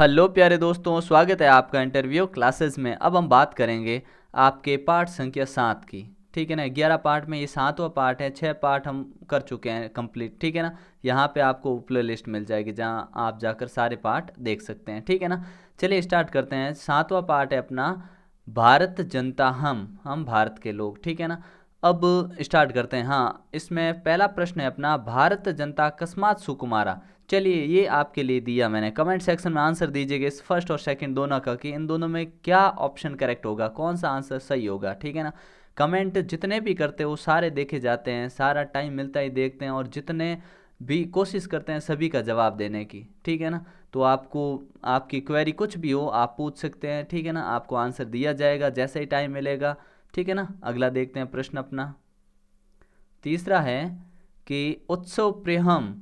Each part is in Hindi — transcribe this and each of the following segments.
हेलो प्यारे दोस्तों स्वागत है आपका इंटरव्यू क्लासेस में अब हम बात करेंगे आपके पार्ट संख्या सात की ठीक है ना ग्यारह पार्ट में ये सातवां पार्ट है छः पार्ट हम कर चुके हैं कंप्लीट ठीक है ना यहाँ पे आपको प्ले लिस्ट मिल जाएगी जहाँ आप जाकर सारे पार्ट देख सकते हैं ठीक है ना चलिए स्टार्ट करते हैं सातवां पार्ट है अपना भारत जनता हम हम भारत के लोग ठीक है ना अब स्टार्ट करते हैं हाँ इसमें पहला प्रश्न है अपना भारत जनता अकस्मात सुकुमारा चलिए ये आपके लिए दिया मैंने कमेंट सेक्शन में आंसर दीजिएगा इस फर्स्ट और सेकंड दोनों का कि इन दोनों में क्या ऑप्शन करेक्ट होगा कौन सा आंसर सही होगा ठीक है ना कमेंट जितने भी करते हो सारे देखे जाते हैं सारा टाइम मिलता ही देखते हैं और जितने भी कोशिश करते हैं सभी का जवाब देने की ठीक है ना तो आपको आपकी क्वेरी कुछ भी हो आप पूछ सकते हैं ठीक है ना आपको आंसर दिया जाएगा जैसे ही टाइम मिलेगा ठीक है ना अगला देखते हैं प्रश्न अपना तीसरा है कि उत्सव प्रियम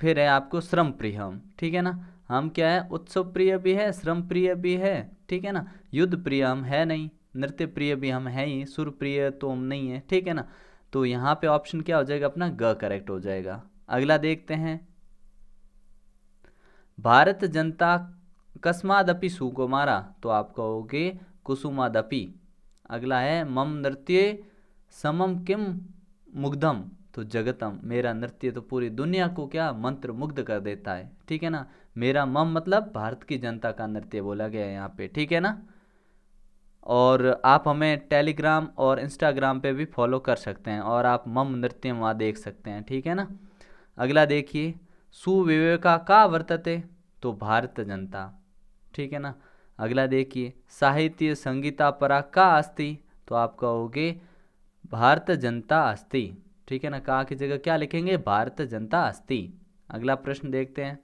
फिर है आपको श्रम प्रियम ठीक है ना हम क्या है उत्सव प्रिय भी है श्रम प्रिय भी है ठीक है ना युद्ध प्रिय हम है नहीं नृत्य प्रिय भी हम है ही सुर प्रिय तो हम नहीं है ठीक है ना तो यहाँ पे ऑप्शन क्या हो जाएगा अपना ग करेक्ट हो जाएगा अगला देखते हैं भारत जनता कस्मादपि सुकुमारा तो आप कहोगे कुसुमादपि अगला है मम नृत्य समम किम मुग्धम तो जगतम मेरा नृत्य तो पूरी दुनिया को क्या मंत्र मुग्ध कर देता है ठीक है ना मेरा मम मतलब भारत की जनता का नृत्य बोला गया है यहाँ पे ठीक है ना और आप हमें टेलीग्राम और इंस्टाग्राम पे भी फॉलो कर सकते हैं और आप मम नृत्य वहाँ देख सकते हैं ठीक है ना अगला देखिए सुविवेका का वर्तते तो भारत जनता ठीक है ना अगला देखिए साहित्य संगीता परा का अस्थि तो आप कहोगे भारत जनता अस्थि ठीक है ना का की जगह क्या लिखेंगे भारत जनता अस्थि अगला प्रश्न देखते हैं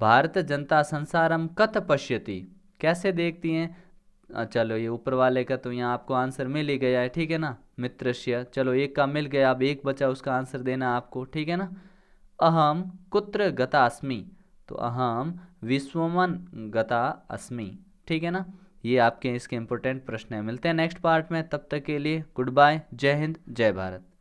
भारत जनता संसारम कत पश्यति कैसे देखती हैं चलो ये ऊपर वाले का तो यहाँ आपको आंसर मिल ही गया है ठीक है ना मित्रश्य चलो एक का मिल गया अब एक बचा उसका आंसर देना आपको ठीक है ना अहम कुत्र गतास्मी तो अहम विश्वमन गता अस्मि ठीक है ना ये आपके इसके इम्पोर्टेंट प्रश्न है मिलते हैं नेक्स्ट पार्ट में तब तक के लिए गुड बाय जय हिंद जय भारत